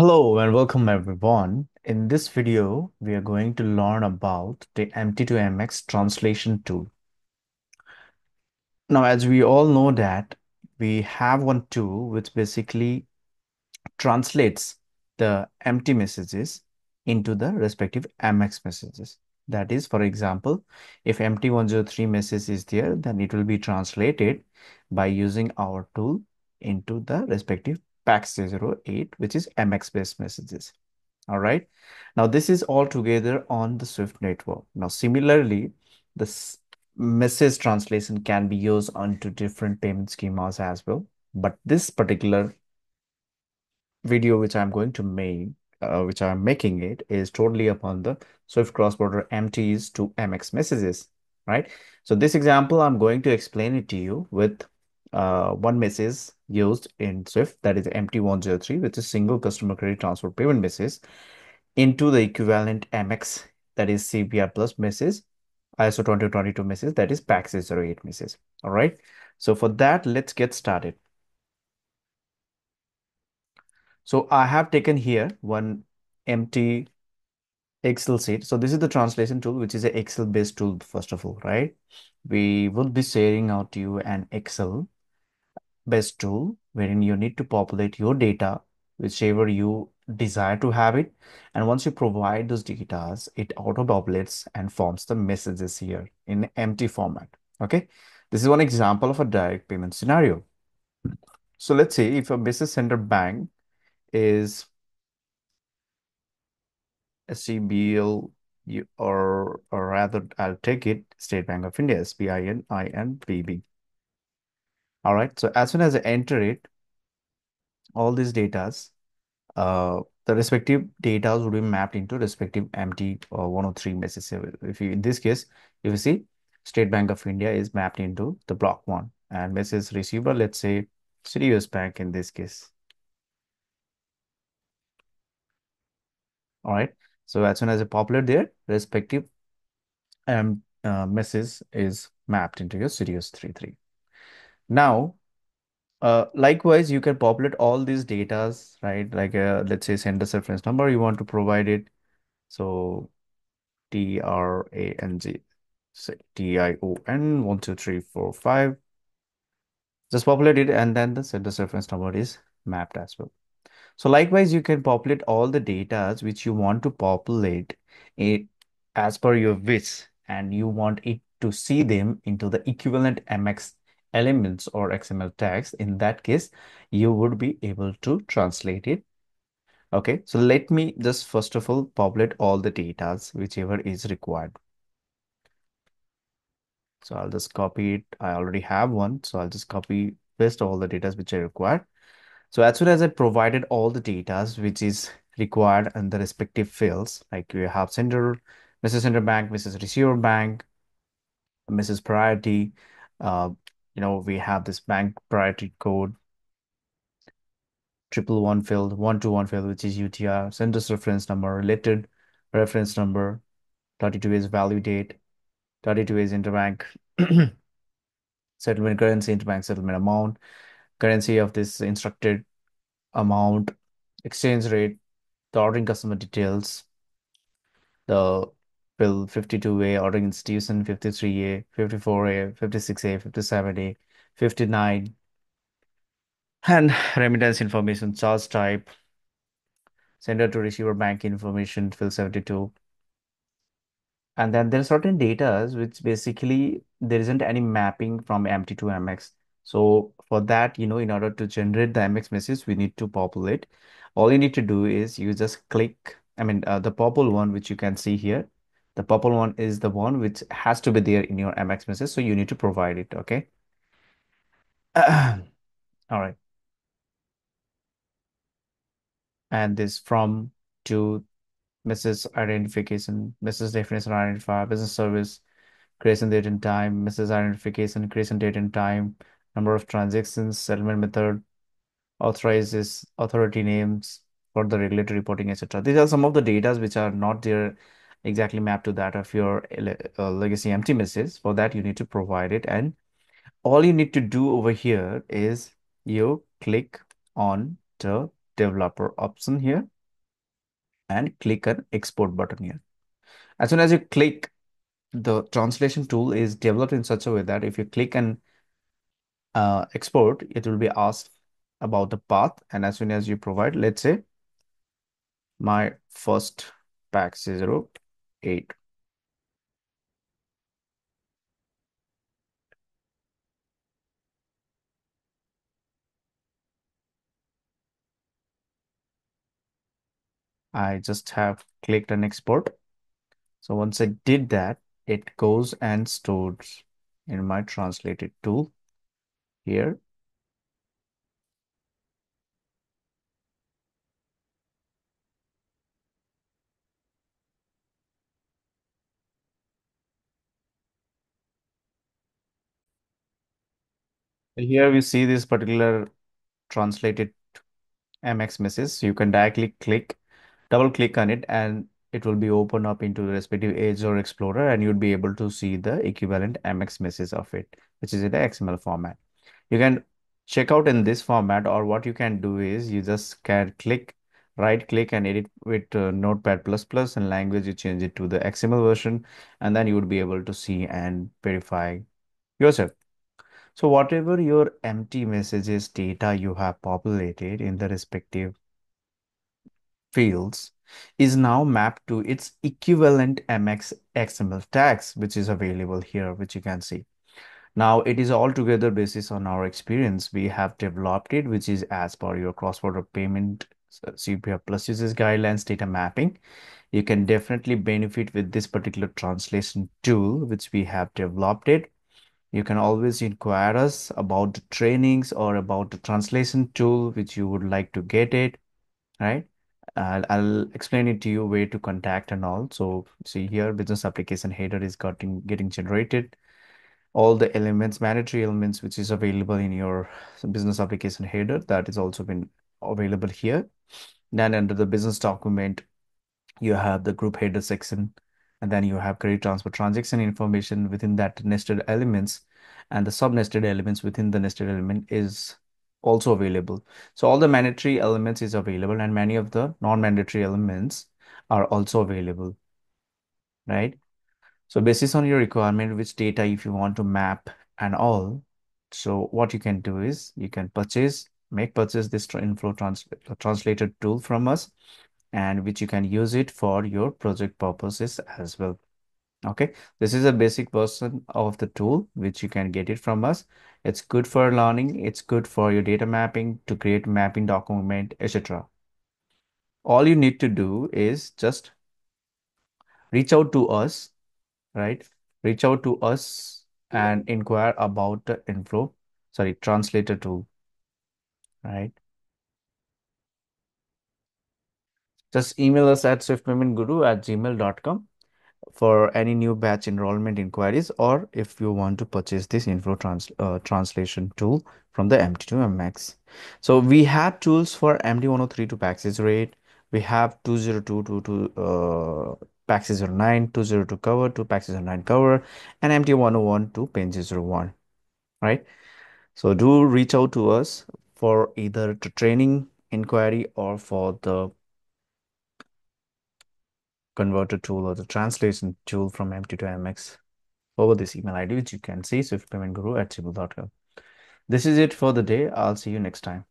Hello and welcome everyone. In this video, we are going to learn about the MT2MX translation tool. Now, as we all know that we have one tool which basically translates the empty messages into the respective MX messages. That is, for example, if MT103 message is there, then it will be translated by using our tool into the respective FAX08, which is MX-based messages. All right. Now, this is all together on the Swift network. Now, similarly, this message translation can be used onto different payment schemas as well. But this particular video, which I'm going to make, uh, which I'm making it, is totally upon the Swift cross-border MTs to MX messages, right? So this example, I'm going to explain it to you with uh, one message used in SWIFT, that is MT103, which is single customer credit transfer payment message, into the equivalent MX, that is CBR plus message, ISO twenty twenty two message, that is PAX 08 message. All right. So for that, let's get started. So I have taken here one empty Excel sheet. So this is the translation tool, which is an Excel based tool, first of all, right? We will be sharing out to you an Excel Best tool wherein you need to populate your data whichever you desire to have it and once you provide those data it auto populates and forms the messages here in empty format okay this is one example of a direct payment scenario so let's say if a business center bank is SCBL or, or rather I'll take it State Bank of India SBIN B. All right. So as soon as I enter it, all these datas, uh, the respective data would be mapped into respective MT uh, or 103 message server. If you, in this case, if you see State Bank of India is mapped into the block one and message receiver, let's say CDUS Bank in this case. All right. So as soon as a popular there, respective um, uh, message is mapped into your three 33. Now, uh, likewise, you can populate all these datas, right? Like uh, let's say send a reference number, you want to provide it. So T R A N G, say T I O N one two three four five. Just populate it, and then the sender reference number is mapped as well. So likewise, you can populate all the datas which you want to populate it as per your wish, and you want it to see them into the equivalent MX elements or XML tags, in that case, you would be able to translate it. Okay, so let me just first of all populate all the datas, whichever is required. So I'll just copy it. I already have one, so I'll just copy paste all the datas which I require. So as soon as I provided all the datas which is required and the respective fields, like you have sender, Mrs. Sender Bank, Mrs. Receiver Bank, Mrs. Priority, uh, you know, we have this bank priority code, triple one field, one to one field, which is UTR, sender's reference number, related reference number, 32 is value date, 32 is interbank settlement currency, interbank settlement amount, currency of this instructed amount, exchange rate, the ordering customer details, the Bill 52A, ordering institution 53A, 54A, 56A, 57A, 59, and remittance information, charge type, sender to receiver bank information, fill 72. And then there are certain data which basically there isn't any mapping from MT to MX. So for that, you know, in order to generate the MX message, we need to populate. All you need to do is you just click, I mean, uh, the populate one, which you can see here, the purple one is the one which has to be there in your MX message. So you need to provide it. Okay. All right. And this from to Mrs. identification, Mrs. definition identifier, business service, creation date and time, Mrs. identification, creation date and time, number of transactions, settlement method, authorizes, authority names for the regulatory reporting, etc. These are some of the data which are not there exactly mapped to that of your uh, legacy empty messages. For that, you need to provide it. And all you need to do over here is you click on the developer option here and click an export button here. As soon as you click, the translation tool is developed in such a way that if you click and uh, export, it will be asked about the path. And as soon as you provide, let's say my first pack is zero eight I just have clicked on export. So once I did that, it goes and stores in my translated tool here Here we see this particular translated MX message. You can directly click, double click on it and it will be open up into the respective Azure Explorer and you'd be able to see the equivalent MX message of it, which is in the XML format. You can check out in this format or what you can do is you just can click, right click and edit with uh, Notepad++ and language, you change it to the XML version and then you would be able to see and verify yourself. So whatever your empty messages data you have populated in the respective fields is now mapped to its equivalent MX XML tags, which is available here, which you can see. Now it is altogether basis on our experience. We have developed it, which is as per your cross-border payment uh, CPR plus uses guidelines data mapping. You can definitely benefit with this particular translation tool, which we have developed it you can always inquire us about the trainings or about the translation tool which you would like to get it right I'll, I'll explain it to you where to contact and all so see here business application header is getting getting generated all the elements mandatory elements which is available in your business application header that is also been available here then under the business document you have the group header section and then you have credit transfer transaction information within that nested elements and the sub-nested elements within the nested element is also available. So all the mandatory elements is available and many of the non-mandatory elements are also available, right? So basis on your requirement, which data if you want to map and all, so what you can do is you can purchase, make purchase this inflow trans translated tool from us and which you can use it for your project purposes as well okay this is a basic version of the tool which you can get it from us it's good for learning it's good for your data mapping to create mapping document etc all you need to do is just reach out to us right reach out to us and inquire about the inflow sorry translator tool right just email us at swiftpaymentguru at gmail.com for any new batch enrollment inquiries or if you want to purchase this info trans uh, translation tool from the MT2 MX. So we have tools for MD103 to Paxis rate. We have 202 to, to uh, Paxis 09, 202 cover to Paxis 09 cover, and MT101 to Pages 01, right? So do reach out to us for either the training inquiry or for the converter tool or the translation tool from MT to MX over this email ID, which you can see swiftpaymentguru at gmail.com. This is it for the day. I'll see you next time.